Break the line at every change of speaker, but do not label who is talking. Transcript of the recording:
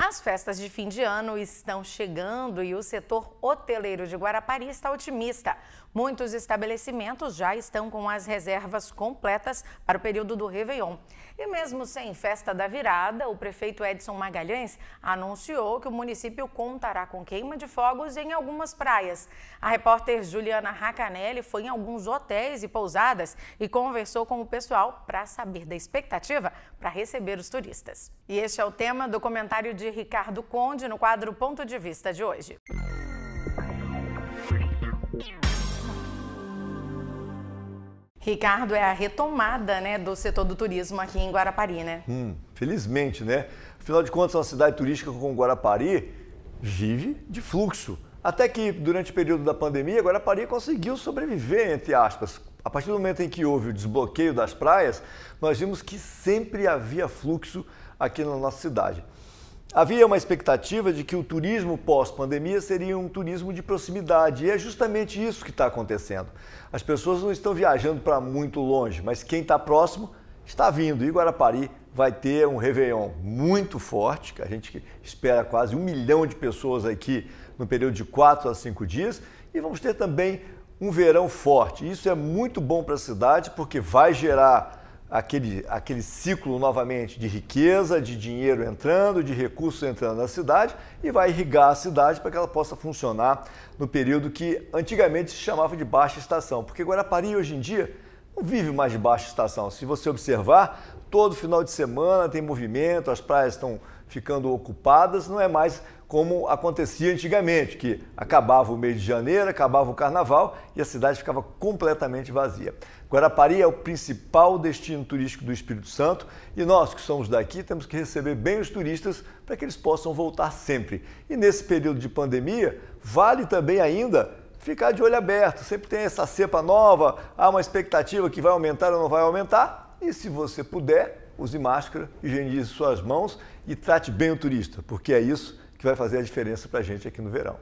As festas de fim de ano estão chegando e o setor hoteleiro de Guarapari está otimista. Muitos estabelecimentos já estão com as reservas completas para o período do Réveillon. E mesmo sem festa da virada, o prefeito Edson Magalhães anunciou que o município contará com queima de fogos em algumas praias. A repórter Juliana Racanelli foi em alguns hotéis e pousadas e conversou com o pessoal para saber da expectativa para receber os turistas. E este é o tema do comentário de de Ricardo Conde no quadro Ponto de Vista de hoje. Ricardo, é a retomada né, do setor do turismo aqui em Guarapari, né?
Hum, felizmente, né? Afinal de contas, uma cidade turística como Guarapari vive de fluxo. Até que, durante o período da pandemia, Guarapari conseguiu sobreviver, entre aspas. A partir do momento em que houve o desbloqueio das praias, nós vimos que sempre havia fluxo aqui na nossa cidade. Havia uma expectativa de que o turismo pós-pandemia seria um turismo de proximidade, e é justamente isso que está acontecendo. As pessoas não estão viajando para muito longe, mas quem está próximo está vindo. E Guarapari vai ter um Réveillon muito forte, que a gente espera quase um milhão de pessoas aqui no período de quatro a cinco dias, e vamos ter também um verão forte. Isso é muito bom para a cidade porque vai gerar aquele, aquele ciclo novamente de riqueza, de dinheiro entrando, de recursos entrando na cidade e vai irrigar a cidade para que ela possa funcionar no período que antigamente se chamava de baixa estação. Porque Guarapari hoje em dia vive mais de baixa estação. Se você observar, todo final de semana tem movimento, as praias estão ficando ocupadas, não é mais como acontecia antigamente, que acabava o mês de janeiro, acabava o carnaval e a cidade ficava completamente vazia. Guarapari é o principal destino turístico do Espírito Santo e nós que somos daqui temos que receber bem os turistas para que eles possam voltar sempre. E nesse período de pandemia, vale também ainda ficar de olho aberto. Sempre tem essa cepa nova, há uma expectativa que vai aumentar ou não vai aumentar. E se você puder, use máscara, higienize suas mãos e trate bem o turista, porque é isso que vai fazer a diferença para a gente aqui no verão.